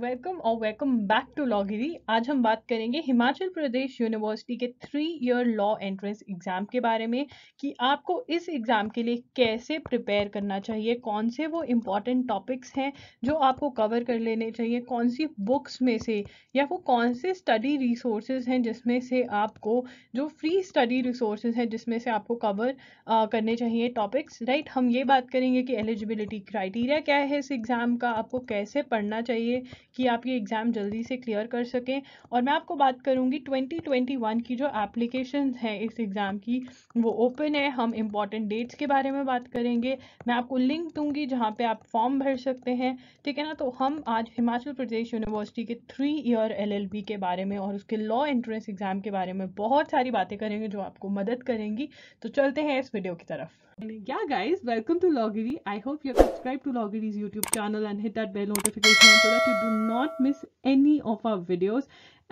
Welcome और welcome back to लॉगिरी आज हम बात करेंगे हिमाचल प्रदेश यूनिवर्सिटी के three year law entrance exam के बारे में कि आपको इस एग्ज़ाम के लिए कैसे प्रिपेयर करना चाहिए कौन से वो इम्पॉर्टेंट टॉपिक्स हैं जो आपको कवर कर लेने चाहिए कौन सी बुक्स में से या वो कौन से स्टडी रिसोर्सेज हैं जिसमें से आपको जो फ्री स्टडी रिसोर्सेज हैं जिसमें से आपको कवर करने चाहिए टॉपिक्स राइट हम ये बात करेंगे कि एलिजिबिलिटी क्राइटेरिया क्या है इस एग्ज़ाम का आपको कैसे पढ़ना चाहिए कि आप ये एग्ज़ाम जल्दी से क्लियर कर सकें और मैं आपको बात करूँगी 2021 की जो एप्लीकेशन है इस एग्ज़ाम की वो ओपन है हम इम्पॉर्टेंट डेट्स के बारे में बात करेंगे मैं आपको लिंक दूंगी जहाँ पर आप फॉर्म भर सकते हैं ठीक है ना तो हम आज हिमाचल प्रदेश यूनिवर्सिटी के थ्री ईयर एल के बारे में और उसके लॉ एंट्रेंस एग्ज़ाम के बारे में बहुत सारी बातें करेंगे जो आपको मदद करेंगी तो चलते हैं इस वीडियो की तरफ क्या गाइज वेलकम टू लॉगिरी I hope you subscribe to to YouTube channel and hit that bell notification so that you do not miss any of our videos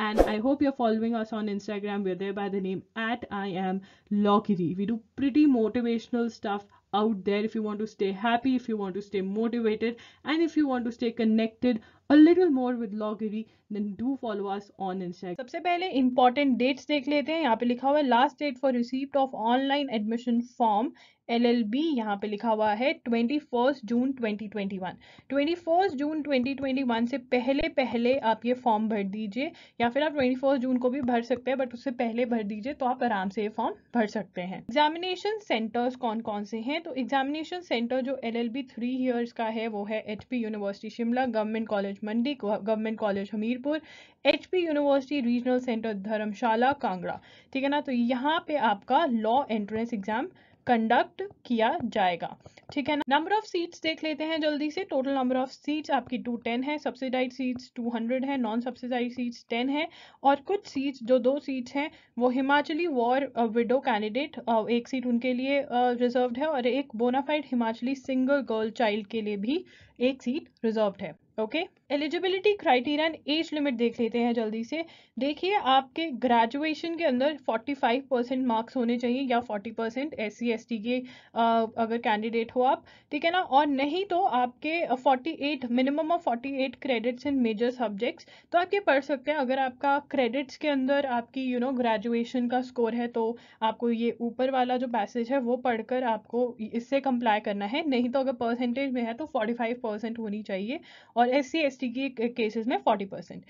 and i hope you're following us on instagram we're there by the name at i am Lockery. we do pretty motivational stuff out there if you want to stay happy if you want to stay motivated and if you want to stay connected a little more with logiri then do follow us on instagram सबसे पहले important dates देख लेते हैं यहाँ पे लिखा हुआ है last date for receipt of online admission form L L B यहाँ पे लिखा हुआ है twenty first June twenty twenty first June one से पहले पहले आप ये फॉर्म भर दीजिए या फिर आप ट्वेंटी फर्स्ट जून को भी भर सकते हैं बट उससे पहले भर दीजिए तो आप आराम से ये फॉर्म भर सकते हैं एग्जामिनेशन सेंटर्स कौन कौन से हैं तो एग्जामिनेशन सेंटर जो L L B three years का है वो है H P university Shimla government college Mandi government college Hamirpur H P university regional centre Dharamshala Kangra ठीक है ना तो यहाँ पे आपका लॉ एंट्रेंस एग्जाम कंडक्ट किया जाएगा ठीक है ना नंबर ऑफ सीट्स देख लेते हैं जल्दी से टोटल नंबर ऑफ सीट्स आपकी टू टेन है सब्सिडाइज सीट्स टू हंड्रेड है नॉन सब्सिडाइज सीट्स टेन है और कुछ सीट्स जो दो सीट्स हैं वो हिमाचली वॉर विडो कैंडिडेट एक सीट उनके लिए रिजर्व uh, है और एक bonafide Himachali single girl child के लिए भी एक सीट रिजर्व है okay eligibility criteria and age limit देख लेते हैं जल्दी से देखिए आपके ग्रेजुएशन के अंदर 45 परसेंट मार्क्स होने चाहिए या 40 परसेंट एस सी के आ, अगर कैंडिडेट हो आप ठीक है ना और नहीं तो आपके 48 minimum of 48 credits in major subjects तो आप ये पढ़ सकते हैं अगर आपका क्रेडिट्स के अंदर आपकी यू नो ग्रेजुएशन का स्कोर है तो आपको ये ऊपर वाला जो पैसेज है वो पढ़कर आपको इससे कंप्लाई करना है नहीं तो अगर परसेंटेज में है तो फोर्टी परसेंट होनी चाहिए और एस सी एस टी के केसेस में फोर्टी परसेंट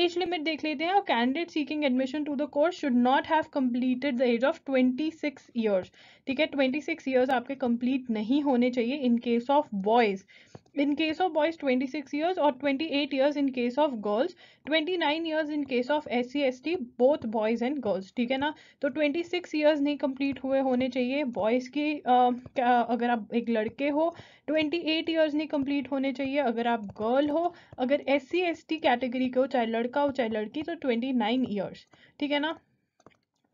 एज लिमिट देख लेते हैं और candidate seeking admission to the course should not have completed the age of twenty six years ठीक है ट्वेंटी सिक्स ईयर्स आपके कंप्लीट नहीं होने चाहिए in case of boys in case of boys 26 years or 28 years in case of girls 29 years in case of S C S T both boys and girls ठीक है ना तो 26 years नहीं complete हुए होने चाहिए बॉयज़ की आ, अगर आप एक लड़के हो 28 ईयर्स नहीं कम्प्लीट होने चाहिए अगर आप गर्ल हो अगर S C S T category के हो चाहे लड़का हो चाहे लड़की तो 29 ईयर्स ठीक है ना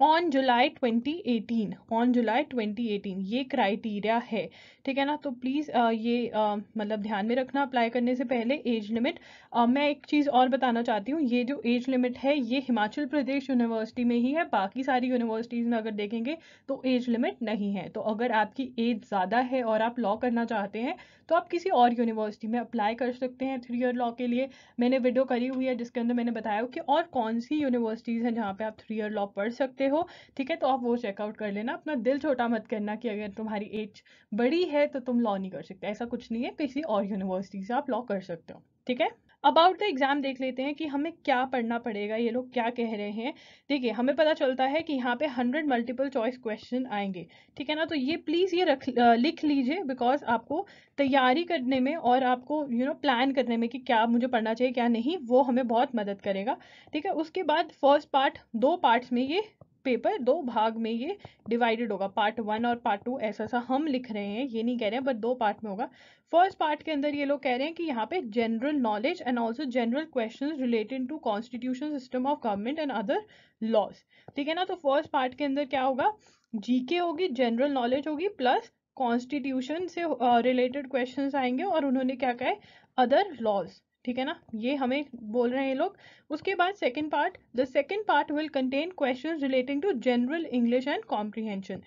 ऑन जुलाई 2018 ऑन जुलाई 2018 ये क्राइटेरिया है ठीक है ना तो प्लीज़ uh, ये uh, मतलब ध्यान में रखना अप्लाई करने से पहले एज लिमिट uh, मैं एक चीज़ और बताना चाहती हूँ ये जो एज लिमिट है ये हिमाचल प्रदेश यूनिवर्सिटी में ही है बाकी सारी यूनिवर्सिटीज़ में अगर देखेंगे तो एज लिमिट नहीं है तो अगर आपकी एज ज़्यादा है और आप लॉ करना चाहते हैं तो आप किसी और यूनिवर्सिटी में अप्लाई कर सकते हैं थ्री ईयर लॉ के लिए मैंने वीडियो करी हुई है जिसके अंदर मैंने बताया कि और कौन सी यूनिवर्सिटीज़ हैं जहाँ पर आप थ्री ईयर लॉ पढ़ सकते हैं सकते हो ठीक है तो आप वो चेकआउट कर लेना अपना दिल छोटा मत करना कि अगर तुम्हारी एज बड़ी है तो तुम लॉ नहीं कर सकते ऐसा कुछ नहीं है किसी और यूनिवर्सिटी से आप लॉ कर सकते हो ठीक है अबाउट द एग्ज़ाम देख लेते हैं कि हमें क्या पढ़ना पड़ेगा ये लोग क्या कह रहे हैं देखिए हमें पता चलता है कि यहाँ पे हंड्रेड मल्टीपल चॉइस क्वेश्चन आएंगे ठीक है ना तो ये प्लीज़ ये रख लिख लीजिए बिकॉज आपको तैयारी करने में और आपको यू नो प्लान करने में कि क्या मुझे पढ़ना चाहिए क्या नहीं वो हमें बहुत मदद करेगा ठीक है उसके बाद फर्स्ट पार्ट दो पार्ट्स में ये पेपर दो भाग में ये डिवाइडेड होगा पार्ट वन और पार्ट टू ऐसा सा हम लिख रहे हैं ये नहीं कह रहे हैं बट दो पार्ट में होगा फर्स्ट पार्ट के अंदर ये लोग कह रहे हैं कि यहाँ पे general knowledge and also general question related to constitution system of government and other laws ठीक है ना तो फर्स्ट पार्ट के अंदर क्या होगा जीके होगी जनरल नॉलेज होगी प्लस कॉन्स्टिट्यूशन से रिलेटेड क्वेश्चन आएंगे और उन्होंने क्या कहा है अदर लॉज ठीक है ना ये हमें बोल रहे हैं ये लोग उसके बाद second part the second part will contain question relating to general English and comprehension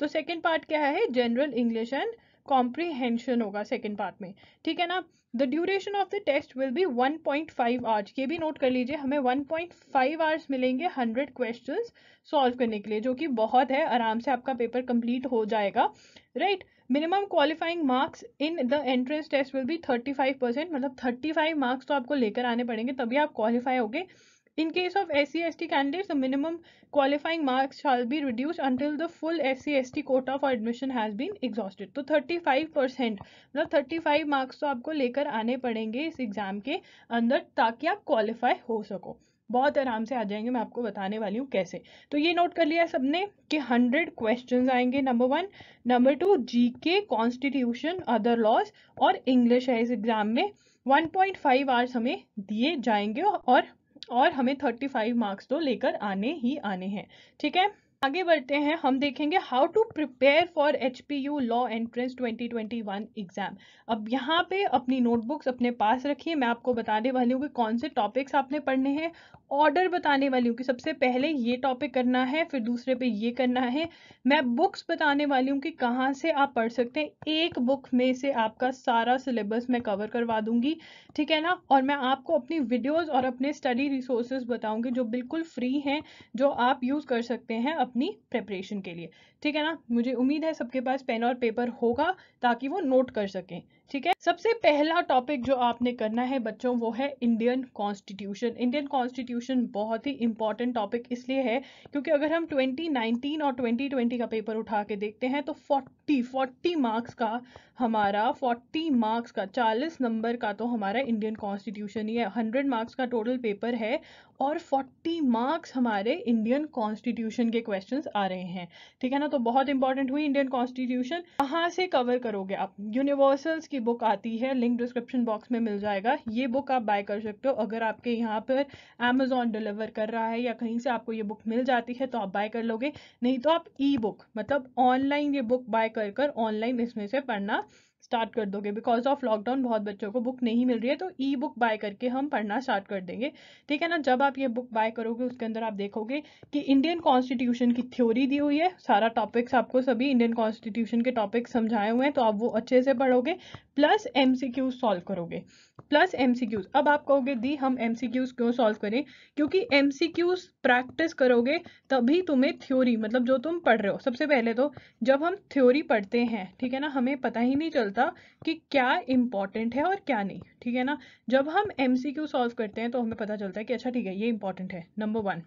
तो सेकेंड पार्ट क्या है जनरल इंग्लिश एंड कॉम्प्रीहेंशन होगा सेकेंड पार्ट में ठीक है ना the duration of the test will be 1.5 point hours ये भी नोट कर लीजिए हमें 1.5 पॉइंट आवर्स मिलेंगे 100 क्वेश्चंस सॉल्व करने के लिए जो कि बहुत है आराम से आपका पेपर कंप्लीट हो जाएगा right minimum qualifying marks in the entrance test will be thirty five percent मतलब थर्टी फाइव मार्क्स तो आपको लेकर आने पड़ेंगे तभी आप क्वालिफाई होगे In case of SCST e candidates, the minimum qualifying marks shall be reduced until the full SCST e quota for admission has been exhausted. तो 35 परसेंट मतलब 35 मार्क्स तो आपको लेकर आने पड़ेंगे इस एग्ज़ाम के अंदर ताकि आप क्वालिफाई हो सको बहुत आराम से आ जाएंगे मैं आपको बताने वाली हूँ कैसे तो ये नोट कर लिया सबने कि हंड्रेड क्वेश्चन आएंगे number one number two G K constitution other laws और इंग्लिश है इस एग्ज़ाम में 1.5 आवर्स हमें दिए जाएंगे और और हमें थर्टी फाइव मार्क्स तो लेकर आने ही आने हैं ठीक है आगे बढ़ते हैं हम देखेंगे how to prepare for H P U law entrance 2021 exam अब यहाँ पे अपनी नोटबुक्स अपने पास रखिए मैं आपको बताने वाली हूँ कि कौन से टॉपिक्स आपने पढ़ने हैं ऑर्डर बताने वाली हूँ कि सबसे पहले ये टॉपिक करना है फिर दूसरे पे ये करना है मैं बुक्स बताने वाली हूँ कि कहाँ से आप पढ़ सकते हैं एक बुक में से आपका सारा सिलेबस मैं कवर करवा दूंगी ठीक है ना और मैं आपको अपनी वीडियोज़ और अपने स्टडी रिसोर्सेज बताऊँगी जो बिल्कुल फ्री हैं जो आप यूज़ कर सकते हैं अपनी प्रेपरेशन के लिए ठीक है ना मुझे उम्मीद है सबके पास पेन और पेपर होगा ताकि वो नोट कर सकें ठीक है सबसे पहला टॉपिक जो आपने करना है बच्चों वो है इंडियन कॉन्स्टिट्यूशन इंडियन कॉन्स्टिट्यूशन बहुत ही इंपॉर्टेंट टॉपिक इसलिए है क्योंकि अगर हम 2019 और 2020 का पेपर उठा के देखते हैं तो 40 40 मार्क्स का हमारा 40 मार्क्स का 40 नंबर का तो हमारा इंडियन कॉन्स्टिट्यूशन ही है हंड्रेड मार्क्स का टोटल पेपर है और 40 मार्क्स हमारे इंडियन कॉन्स्टिट्यूशन के क्वेश्चंस आ रहे हैं ठीक है ना तो बहुत इंपॉर्टेंट हुई इंडियन कॉन्स्टिट्यूशन कहाँ से कवर करोगे आप यूनिवर्सल्स की की बुक आती है लिंक डिस्क्रिप्शन बॉक्स में मिल जाएगा ये बुक आप बाय कर सकते हो अगर आपके यहाँ पर अमेजोन डिलीवर कर रहा है या कहीं से आपको ये बुक मिल जाती है तो आप बाय कर लोगे नहीं तो आप ई बुक मतलब ऑनलाइन ये बुक बाय कर कर ऑनलाइन इसमें से पढ़ना स्टार्ट कर दोगे बिकॉज ऑफ लॉकडाउन बहुत बच्चों को बुक नहीं मिल रही है तो ई बुक बाय करके हम पढ़ना स्टार्ट कर देंगे ठीक है ना जब आप ये बुक बाय करोगे उसके अंदर आप देखोगे कि इंडियन कॉन्स्टिट्यूशन की थ्योरी दी हुई है सारा टॉपिक्स आपको सभी इंडियन कॉन्स्टिट्यूशन के टॉपिक्स समझाए हुए हैं तो आप वो अच्छे से पढ़ोगे प्लस एम सॉल्व करोगे प्लस एम क्यूज अब आप कहोगे दी हम एम क्यूज क्यों सॉल्व करें क्योंकि एम क्यूज प्रैक्टिस करोगे तभी तुम्हें थ्योरी मतलब जो तुम पढ़ रहे हो सबसे पहले तो जब हम थ्योरी पढ़ते हैं ठीक है ना हमें पता ही नहीं चलता पता कि क्या इंपॉर्टेंट है और क्या नहीं ठीक है ना जब हम एम सी क्यू सॉल्व करते हैं तो हमें पता चलता है कि अच्छा ठीक है ये इंपॉर्टेंट है नंबर वन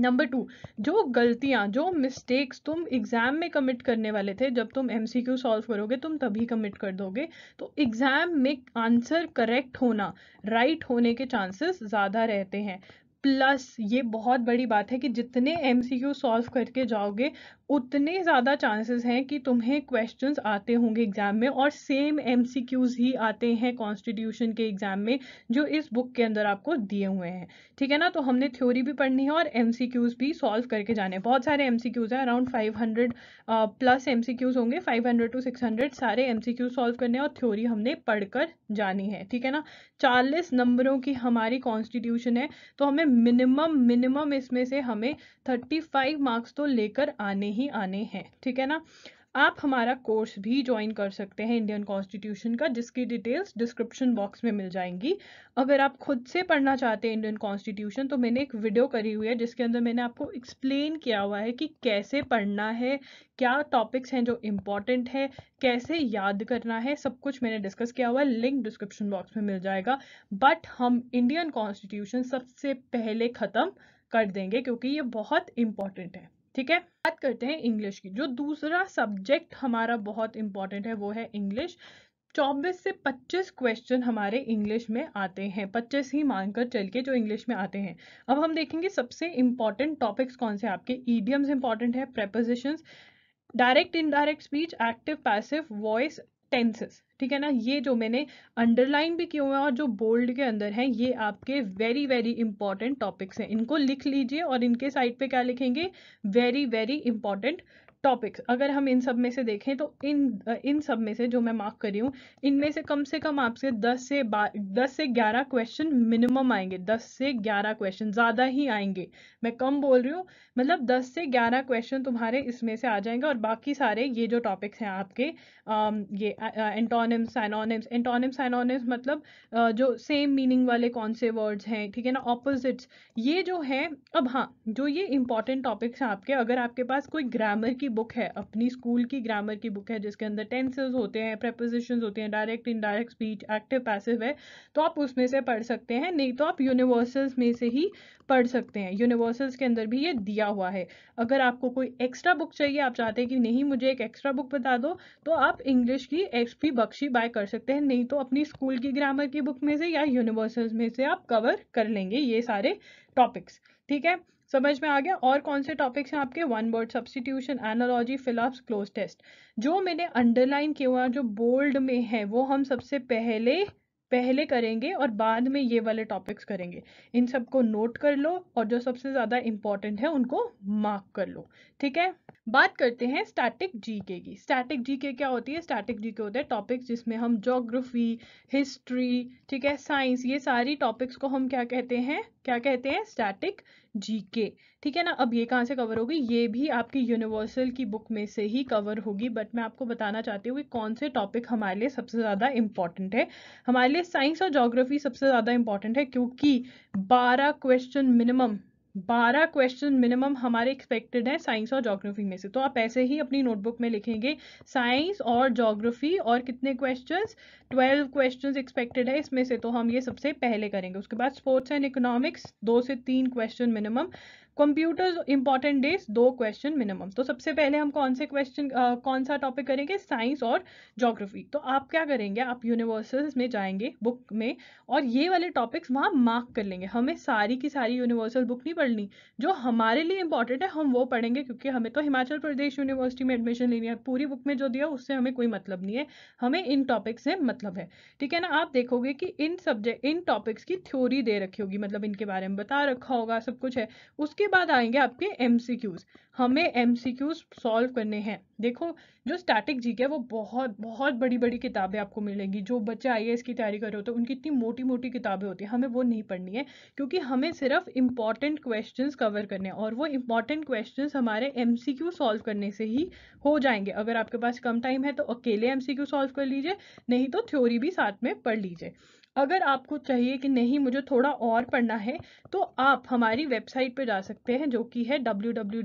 नंबर टू जो गलतियां जो मिस्टेक्स तुम एग्ज़ाम में कमिट करने वाले थे जब तुम एम सी क्यू सॉल्व करोगे तुम तभी कमिट कर दोगे तो एग्ज़ाम में आंसर करेक्ट होना राइट right होने के चांसेस ज़्यादा रहते हैं प्लस ये बहुत बड़ी बात है कि जितने एम सी क्यू सॉल्व करके जाओगे उतने ज़्यादा चांसेस हैं कि तुम्हें क्वेश्चंस आते होंगे एग्ज़ाम में और सेम एमसीक्यूज़ ही आते हैं कॉन्स्टिट्यूशन के एग्ज़ाम में जो इस बुक के अंदर आपको दिए हुए हैं ठीक है ना तो हमने थ्योरी भी पढ़नी है और एमसीक्यूज़ भी सॉल्व करके जाने बहुत सारे क्यूज हैं around five hundred plus M होंगे five hundred to six hundred सारे एम सॉल्व करने हैं और थ्योरी हमने कर जानी है ठीक है ना चालीस नंबरों की हमारी कॉन्स्टिट्यूशन है तो हमें मिनिमम मिनिमम इसमें से हमें थर्टी फाइव मार्क्स तो लेकर आने ही नहीं आने हैं ठीक है ना आप हमारा कोर्स भी ज्वाइन कर सकते हैं इंडियन कॉन्स्टिट्यूशन का जिसकी डिटेल्स डिस्क्रिप्शन बॉक्स में मिल जाएंगी अगर आप खुद से पढ़ना चाहते हैं इंडियन कॉन्स्टिट्यूशन तो मैंने एक वीडियो करी हुई है जिसके अंदर मैंने आपको एक्सप्लेन किया हुआ है कि कैसे पढ़ना है क्या टॉपिक्स हैं जो इम्पॉर्टेंट है कैसे याद करना है सब कुछ मैंने डिस्कस किया हुआ है लिंक डिस्क्रिप्शन बॉक्स में मिल जाएगा बट हम इंडियन कॉन्स्टिट्यूशन सबसे पहले ख़त्म कर देंगे क्योंकि ये बहुत इंपॉर्टेंट है ठीक है बात करते हैं इंग्लिश की जो दूसरा सब्जेक्ट हमारा बहुत इंपॉर्टेंट है वो है इंग्लिश चौबीस से पच्चीस क्वेश्चन हमारे इंग्लिश में आते हैं पच्चीस ही मानकर चल के जो इंग्लिश में आते हैं अब हम देखेंगे सबसे इंपॉर्टेंट टॉपिक्स कौन से आपके ईडियम्स इंपॉर्टेंट है prepositions direct indirect speech active passive voice tenses ठीक है ना ये जो मैंने अंडरलाइन भी किए हुआ है और जो बोल्ड के अंदर है ये आपके वेरी वेरी इंपॉर्टेंट टॉपिक्स हैं इनको लिख लीजिए और इनके साइड पे क्या लिखेंगे वेरी वेरी इंपॉर्टेंट टॉपिक्स अगर हम इन सब में से देखें तो इन इन सब में से जो मैं मार्क कर रही हूँ इनमें से कम से कम आपसे 10 से दस से 11 क्वेश्चन मिनिमम आएंगे 10 से 11 क्वेश्चन ज़्यादा ही आएंगे मैं कम बोल रही हूँ मतलब 10 से 11 क्वेश्चन तुम्हारे इसमें से आ जाएंगे और बाकी सारे ये जो टॉपिक्स हैं आपके आ, ये एंटोनिम्स एनोनिम्स एंटोनिम्स एनोनिम्स मतलब आ, जो सेम मीनिंग वाले कौन से वर्ड्स हैं ठीक है ना ऑपोजिट्स ये जो है अब हाँ जो ये इंपॉर्टेंट टॉपिक्स हैं आपके अगर आपके पास कोई ग्रामर की की बुक है अपनी स्कूल की ग्रामर की बुक है जिसके अंदर टेंसेज होते हैं प्रपोजिशन होते हैं direct indirect speech active passive है तो आप उसमें से पढ़ सकते हैं नहीं तो आप यूनिवर्सल्स में से ही पढ़ सकते हैं यूनिवर्सल्स के अंदर भी ये दिया हुआ है अगर आपको कोई एक्स्ट्रा बुक चाहिए आप चाहते हैं कि नहीं मुझे एक एक्स्ट्रा बुक बता दो तो आप इंग्लिश की एक्स भी बख्शी बाय कर सकते हैं नहीं तो अपनी स्कूल की ग्रामर की बुक में से या यूनिवर्सल्स में से आप कवर कर लेंगे ये सारे टॉपिक्स ठीक है समझ में आ गया और कौन से टॉपिक्स हैं आपके one word substitution analogy fill ups cloze test जो मैंने अंडरलाइन किया जो बोल्ड में है वो हम सबसे पहले पहले करेंगे और बाद में ये वाले टॉपिक्स करेंगे इन सबको नोट कर लो और जो सबसे ज़्यादा इंपॉर्टेंट है उनको मार्क कर लो ठीक है बात करते हैं स्टैटिक जीके की स्टैटिक जीके क्या होती है स्टैटिक जीके होते हैं टॉपिक्स जिसमें हम जोग्राफी हिस्ट्री ठीक है साइंस ये सारी टॉपिक्स को हम क्या कहते हैं क्या कहते हैं स्टैटिक जीके ठीक है ना अब ये कहाँ से कवर होगी ये भी आपकी यूनिवर्सल की बुक में से ही कवर होगी बट मैं आपको बताना चाहती हूँ कि कौन से टॉपिक हमारे लिए सबसे ज़्यादा इम्पॉर्टेंट है हमारे लिए साइंस और जोग्राफी सबसे ज़्यादा इम्पॉर्टेंट है क्योंकि बारह क्वेश्चन मिनिमम बारह क्वेश्चन मिनिमम हमारे एक्सपेक्टेड हैं साइंस और जोग्राफी में से तो आप ऐसे ही अपनी नोटबुक में लिखेंगे साइंस और जोग्राफी और कितने क्वेश्चंस ट्वेल्व क्वेश्चंस एक्सपेक्टेड है इसमें से तो हम ये सबसे पहले करेंगे उसके बाद स्पोर्ट्स एंड इकोनॉमिक्स दो से तीन question minimum computer important days दो क्वेश्चन मिनिमम तो सबसे पहले हम कौन से क्वेश्चन कौन सा टॉपिक करेंगे साइंस और जोग्राफी तो आप क्या करेंगे आप यूनिवर्सल्स में जाएंगे बुक में और ये वाले टॉपिक्स वहाँ मार्क कर लेंगे हमें सारी की सारी यूनिवर्सल बुक नहीं पढ़नी जो हमारे लिए इंपॉर्टेंट है हम वो पढ़ेंगे क्योंकि हमें तो हिमाचल प्रदेश यूनिवर्सिटी में एडमिशन लेनी है पूरी बुक में जो दिया उससे हमें कोई मतलब नहीं है हमें इन टॉपिक्स से मतलब है ठीक है ना आप देखोगे कि इन सब्जेक्ट इन टॉपिक्स की थ्योरी दे रखी होगी मतलब इनके बारे में बता रखा होगा सब कुछ है उसके उसके बाद आएंगे आपके एम हमें एम सॉल्व करने हैं देखो जो स्टैटिक जी है वो बहुत बहुत बड़ी बड़ी किताबें आपको मिलेंगी जो बच्चे आई की तैयारी कर रहे होते हैं उनकी इतनी मोटी मोटी किताबें होती हैं हमें वो नहीं पढ़नी है क्योंकि हमें सिर्फ इंपॉर्टेंट क्वेश्चन कवर करने हैं और वो इंपॉर्टेंट क्वेश्चन हमारे एम सॉल्व करने से ही हो जाएंगे अगर आपके पास कम टाइम है तो अकेले एम सॉल्व कर लीजिए नहीं तो थ्योरी भी साथ में पढ़ लीजिए अगर आपको चाहिए कि नहीं मुझे थोड़ा और पढ़ना है तो आप हमारी वेबसाइट पर जा सकते हैं जो कि है डब्ल्यू डब्ल्यू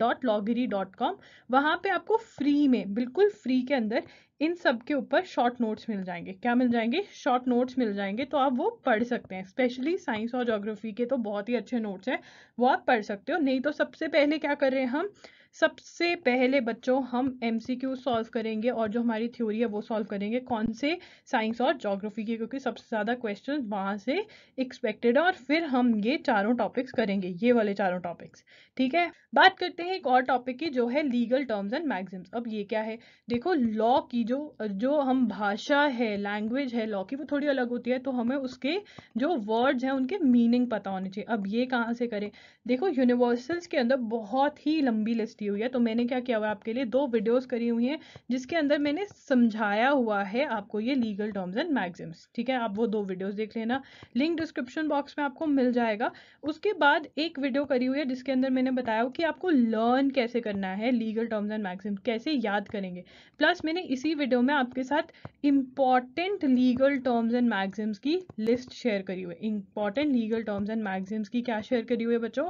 डॉट लॉगिरी डॉट कॉम वहाँ पर आपको आपको फ्री में बिल्कुल फ्री के अंदर इन सब के ऊपर शॉर्ट नोट्स मिल जाएंगे क्या मिल जाएंगे शॉर्ट नोट्स मिल जाएंगे तो आप वो पढ़ सकते हैं स्पेशली साइंस और जोग्राफी के तो बहुत ही अच्छे नोट्स हैं वो आप पढ़ सकते हो नहीं तो सबसे पहले क्या कर रहे हैं हम सबसे पहले बच्चों हम क्यू सॉल्व करेंगे और जो हमारी थ्योरी है वो सॉल्व करेंगे कौन से साइंस और जोग्राफी के क्योंकि सबसे ज़्यादा क्वेश्चन वहाँ से एक्सपेक्टेड है और फिर हम ये चारों टॉपिक्स करेंगे ये वाले चारों टॉपिक्स ठीक है बात करते हैं एक और टॉपिक की जो है लीगल टर्म्स एंड मैगजिम्स अब ये क्या है देखो लॉ की जो जो हम भाषा है लैंग्वेज है लॉ की वो थोड़ी अलग होती है तो हमें उसके जो वर्ड्स हैं उनके मीनिंग पता होने चाहिए अब ये कहाँ से करें देखो यूनिवर्सल्स के अंदर बहुत ही लंबी लिस्ट पूछती हुई है तो मैंने क्या किया हुआ है आपके लिए दो वीडियोस करी हुई हैं जिसके अंदर मैंने समझाया हुआ है आपको ये लीगल टर्म्स एंड मैगजिम्स ठीक है आप वो दो वीडियोस देख लेना लिंक डिस्क्रिप्शन बॉक्स में आपको मिल जाएगा उसके बाद एक वीडियो करी हुई है जिसके अंदर मैंने बताया कि आपको लर्न कैसे करना है लीगल टर्म्स एंड मैगजिम्स कैसे याद करेंगे प्लस मैंने इसी वीडियो में आपके साथ important legal terms and maxims की लिस्ट शेयर करी हुई है important legal terms and maxims की क्या शेयर करी हुई है बच्चों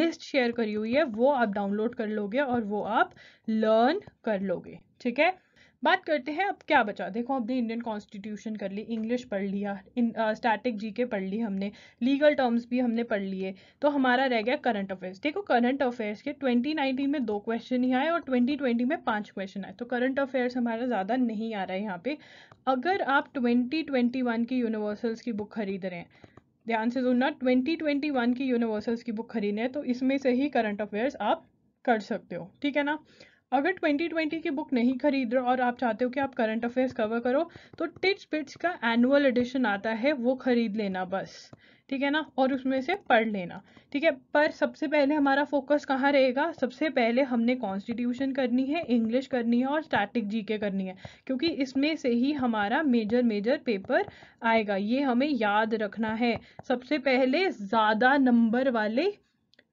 लिस्ट शेयर करी हुई है वो आप डाउनलोड कर लो लोगे और वो आप लर्न कर लोगे ठीक है बात करते हैं अब क्या बचा देखो हमने इंडियन कॉन्स्टिट्यूशन कर ली इंग्लिश पढ़ लिया इन स्टैटिक जी के पढ़ ली हमने लीगल टर्म्स भी हमने पढ़ लिए तो हमारा रह गया करंट अफेयर्स देखो करंट अफेयर्स के 2019 में दो क्वेश्चन ही आए और 2020 में पांच क्वेश्चन आए तो करंट अफेयर्स हमारा ज़्यादा नहीं आ रहा है यहाँ पे अगर आप ट्वेंटी की यूनिवर्सल्स की बुक खरीद रहे हैं ध्यान से सुनना 2021 की यूनिवर्सल्स की बुक खरीदने तो इसमें से ही करंट अफेयर्स आप कर सकते हो ठीक है ना अगर 2020 की बुक नहीं खरीद रहे और आप चाहते हो कि आप करंट अफेयर्स कवर करो तो टिट्स पिट्स का एनुअल एडिशन आता है वो खरीद लेना बस ठीक है ना और उसमें से पढ़ लेना ठीक है पर सबसे पहले हमारा फोकस कहाँ रहेगा सबसे पहले हमने कॉन्स्टिट्यूशन करनी है इंग्लिश करनी है और स्टैटिक जीके करनी है क्योंकि इसमें से ही हमारा मेजर मेजर पेपर आएगा ये हमें याद रखना है सबसे पहले ज़्यादा नंबर वाले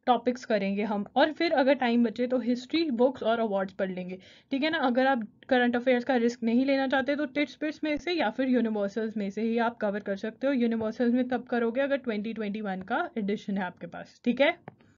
टॉपिक्स करेंगे हम और फिर अगर टाइम बचे तो हिस्ट्री बुक्स और अवार्ड्स पढ़ लेंगे ठीक है ना अगर आप करंट अफेयर्स का रिस्क नहीं लेना चाहते तो टिट्स पिट्स में से या फिर यूनिवर्सल्स में से ही आप कवर कर सकते हो यूनिवर्सल्स में तब करोगे अगर ट्वेंटी ट्वेंटी वन का एडिशन है आपके पास ठीक है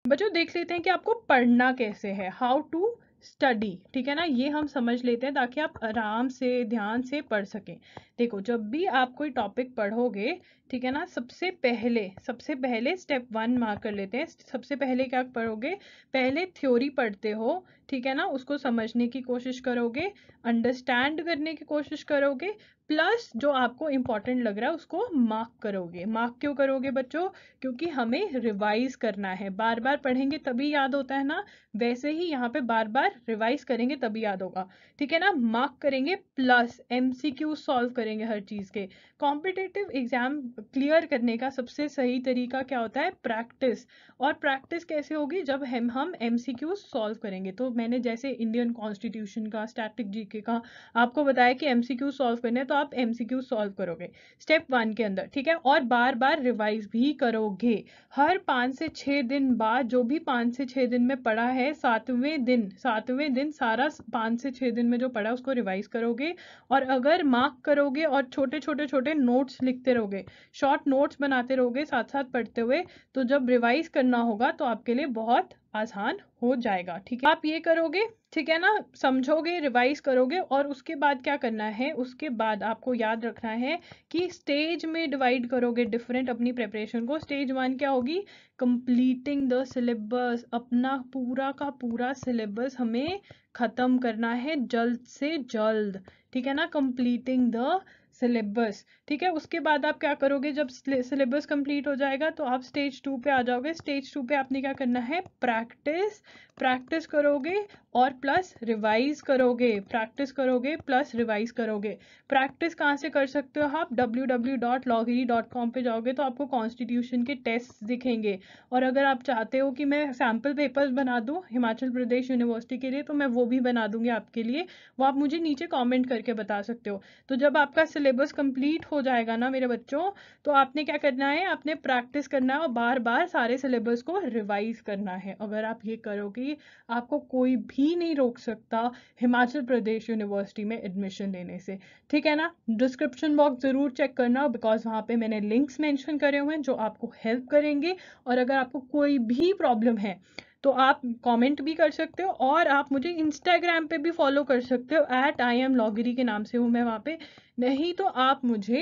बच्चों देख लेते हैं कि आपको पढ़ना कैसे है हाउ टू स्टडी ठीक है ना ये हम समझ लेते हैं ताकि आप आराम से ध्यान से पढ़ सकें देखो जब भी आप कोई टॉपिक पढ़ोगे ठीक है ना सबसे पहले सबसे पहले स्टेप वन मार्क कर लेते हैं सबसे पहले क्या पढ़ोगे पहले थ्योरी पढ़ते हो ठीक है ना उसको समझने की कोशिश करोगे अंडरस्टैंड करने की कोशिश करोगे प्लस जो आपको इम्पॉर्टेंट लग रहा है उसको मार्क करोगे मार्क क्यों करोगे बच्चों क्योंकि हमें रिवाइज करना है बार बार पढ़ेंगे तभी याद होता है ना वैसे ही यहाँ पे बार बार रिवाइज करेंगे तभी याद होगा ठीक है ना मार्क करेंगे plus M C Q solve करेंगे हर चीज़ के कॉम्पिटेटिव एग्जाम क्लियर करने का सबसे सही तरीका क्या होता है प्रैक्टिस और प्रैक्टिस कैसे होगी जब हम हम एम सी क्यू सॉल्व करेंगे तो मैंने जैसे इंडियन कॉन्स्टिट्यूशन का स्टैटिक जी का आपको बताया कि एम सी क्यू सॉल्व करने तो आप एम सॉल्व करोगे स्टेप वन के अंदर ठीक है और बार बार रिवाइज भी करोगे हर पाँच से छः दिन बाद जो भी पाँच से छः दिन में पढ़ा है सातवें दिन सातवें दिन सारा पाँच से छः दिन में जो पढ़ा उसको रिवाइज करोगे और अगर मार्क करोगे और छोटे छोटे छोटे नोट्स लिखते रहोगे शॉर्ट नोट्स बनाते रहोगे साथ साथ पढ़ते हुए तो जब रिवाइज करना होगा तो आपके लिए बहुत आसान हो जाएगा ठीक है आप ये करोगे ठीक है ना समझोगे रिवाइज करोगे और उसके बाद क्या करना है उसके बाद आपको याद रखना है कि स्टेज में डिवाइड करोगे डिफरेंट अपनी प्रेपरेशन को स्टेज वन क्या होगी कंप्लीटिंग द सिलेबस अपना पूरा का पूरा सिलेबस हमें ख़त्म करना है जल्द से जल्द ठीक है ना कंप्लीटिंग द सिलेबस ठीक है उसके बाद आप क्या करोगे जब सिलेबस कंप्लीट हो जाएगा तो आप स्टेज टू पे आ जाओगे स्टेज टू पे आपने क्या करना है प्रैक्टिस प्रैक्टिस करोगे और प्लस रिवाइज करोगे प्रैक्टिस करोगे प्लस रिवाइज करोगे प्रैक्टिस कहाँ से कर सकते हो आप डब्ल्यू डब्ल्यू डॉट लॉगिरी डॉट कॉम पर जाओगे तो आपको कॉन्स्टिट्यूशन के टेस्ट दिखेंगे और अगर आप चाहते हो कि मैं सैम्पल पेपर्स बना दूँ हिमाचल प्रदेश यूनिवर्सिटी के लिए तो मैं वो भी बना दूँगी आपके लिए वो आप मुझे नीचे कॉमेंट करके बता सकते हो तो जब आपका सिलेबस कंप्लीट हो जाएगा ना मेरे बच्चों तो आपने क्या करना है आपने प्रैक्टिस करना है और बार बार सारे सिलेबस को रिवाइज करना है अगर आप ये करोगे जाएगी आपको कोई भी नहीं रोक सकता हिमाचल प्रदेश यूनिवर्सिटी में एडमिशन लेने से ठीक है ना डिस्क्रिप्शन बॉक्स ज़रूर चेक करना बिकॉज वहाँ पे मैंने लिंक्स मेंशन करे हुए हैं जो आपको हेल्प करेंगे और अगर आपको कोई भी प्रॉब्लम है तो आप कमेंट भी कर सकते हो और आप मुझे इंस्टाग्राम पे भी फॉलो कर सकते हो ऐट आई एम लॉगरी के नाम से हूँ मैं वहाँ पे नहीं तो आप मुझे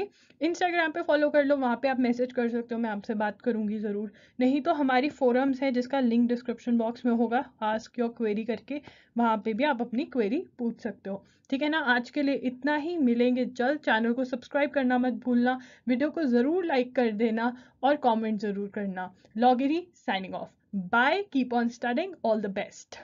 इंस्टाग्राम पे फॉलो कर लो वहाँ पे आप मैसेज कर सकते हो मैं आपसे बात करूँगी ज़रूर नहीं तो हमारी फोरम्स हैं जिसका लिंक डिस्क्रिप्शन बॉक्स में होगा आस्क योर क्वेरी करके वहाँ पे भी आप अपनी क्वेरी पूछ सकते हो ठीक है ना आज के लिए इतना ही मिलेंगे जल्द चैनल को सब्सक्राइब करना मत भूलना वीडियो को ज़रूर लाइक कर देना और कॉमेंट ज़रूर करना लॉगरी signing off Bye, keep on studying, all the best.